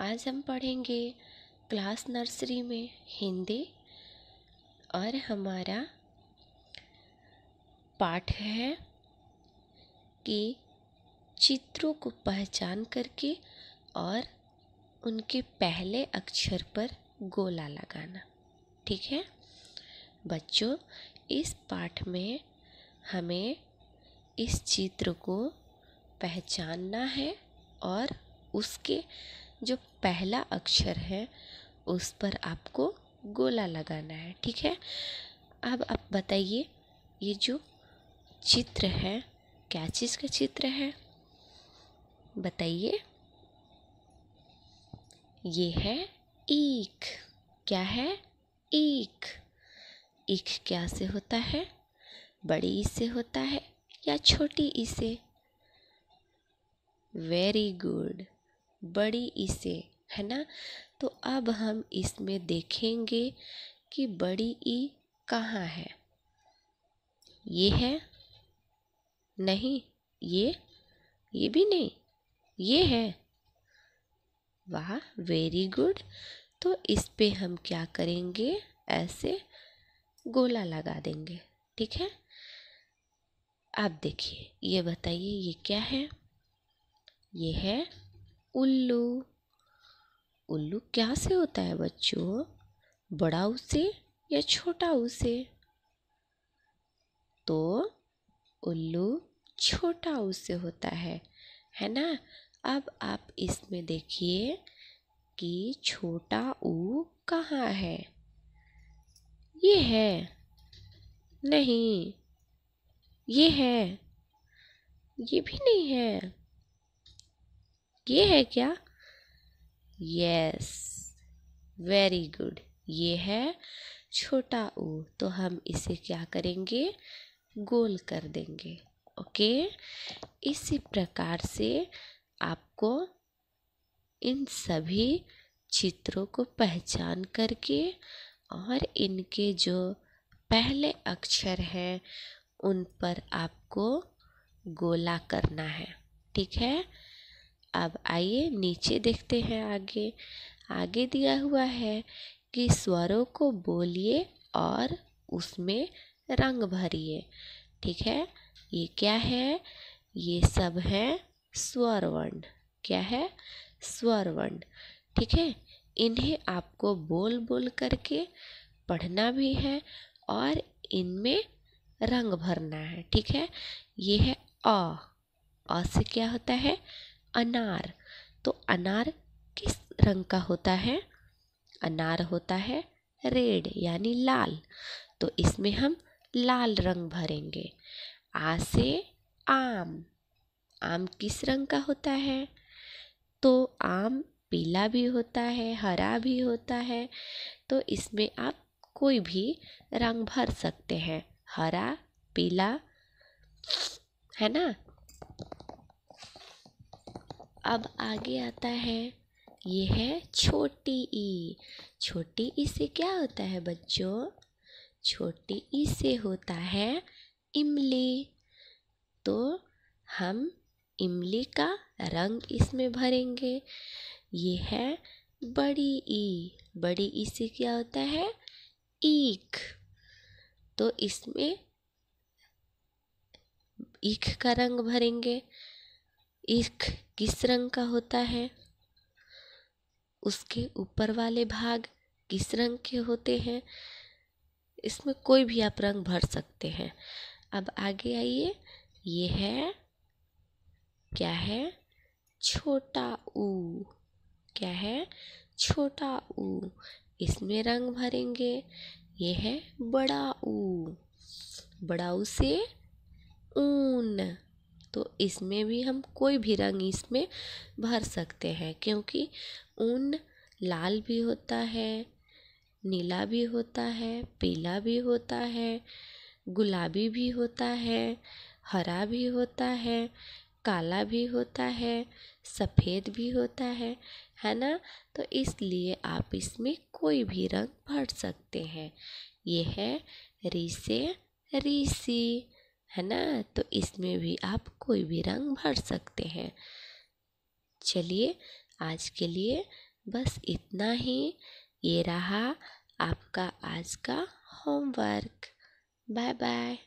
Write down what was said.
आज हम पढ़ेंगे क्लास नर्सरी में हिंदी और हमारा पाठ है कि चित्रों को पहचान करके और उनके पहले अक्षर पर गोला लगाना ठीक है बच्चों इस पाठ में हमें इस चित्र को पहचानना है और उसके जो पहला अक्षर है उस पर आपको गोला लगाना है ठीक है अब आप बताइए ये जो चित्र है क्या चीज़ का चित्र है बताइए ये है ईख क्या है ईख ईख क्या से होता है बड़ी ई से होता है या छोटी ई से वेरी गुड बड़ी से है ना तो अब हम इसमें देखेंगे कि बड़ी ई कहाँ है ये है नहीं ये ये भी नहीं ये है वाह वेरी गुड तो इस पे हम क्या करेंगे ऐसे गोला लगा देंगे ठीक है आप देखिए ये बताइए ये क्या है ये है उल्लू उल्लू क्या से होता है बच्चों बड़ा उसे या छोटा उसे तो उल्लू छोटा उसे होता है है ना अब आप इसमें देखिए कि छोटा ऊ कहाँ है ये है नहीं ये है ये भी नहीं है ये है क्या यस वेरी गुड ये है छोटा ऊ तो हम इसे क्या करेंगे गोल कर देंगे ओके इसी प्रकार से आपको इन सभी चित्रों को पहचान करके और इनके जो पहले अक्षर हैं उन पर आपको गोला करना है ठीक है अब आइए नीचे देखते हैं आगे आगे दिया हुआ है कि स्वरों को बोलिए और उसमें रंग भरिए ठीक है ये क्या है ये सब है स्वर वर्ण क्या है स्वर वर्ण ठीक है इन्हें आपको बोल बोल करके पढ़ना भी है और इनमें रंग भरना है ठीक है ये है अ अ से क्या होता है अनार तो अनार किस रंग का होता है अनार होता है रेड यानी लाल तो इसमें हम लाल रंग भरेंगे आ से आम आम किस रंग का होता है तो आम पीला भी होता है हरा भी होता है तो इसमें आप कोई भी रंग भर सकते हैं हरा पीला है ना अब आगे आता है ये है छोटी ई छोटी ई से क्या होता है बच्चों छोटी ई से होता है इमली तो हम इमली का रंग इसमें भरेंगे ये है बड़ी ई बड़ी ई से क्या होता है ईख तो इसमें ईख का रंग भरेंगे ईख किस रंग का होता है उसके ऊपर वाले भाग किस रंग के होते हैं इसमें कोई भी आप रंग भर सकते हैं अब आगे आइए ये है क्या है छोटा ऊ क्या है छोटा ऊ इसमें रंग भरेंगे ये है बड़ा ऊ बड़ा ऊ से ऊन तो इसमें भी हम कोई भी रंग इसमें भर सकते हैं क्योंकि ऊन लाल भी होता है नीला भी होता है पीला भी होता है गुलाबी भी होता है हरा भी होता है काला भी होता है सफ़ेद भी होता है है ना तो इसलिए आप इसमें कोई भी रंग भर सकते हैं यह है रीसे रीसी है ना तो इसमें भी आप कोई भी रंग भर सकते हैं चलिए आज के लिए बस इतना ही ये रहा आपका आज का होमवर्क बाय बाय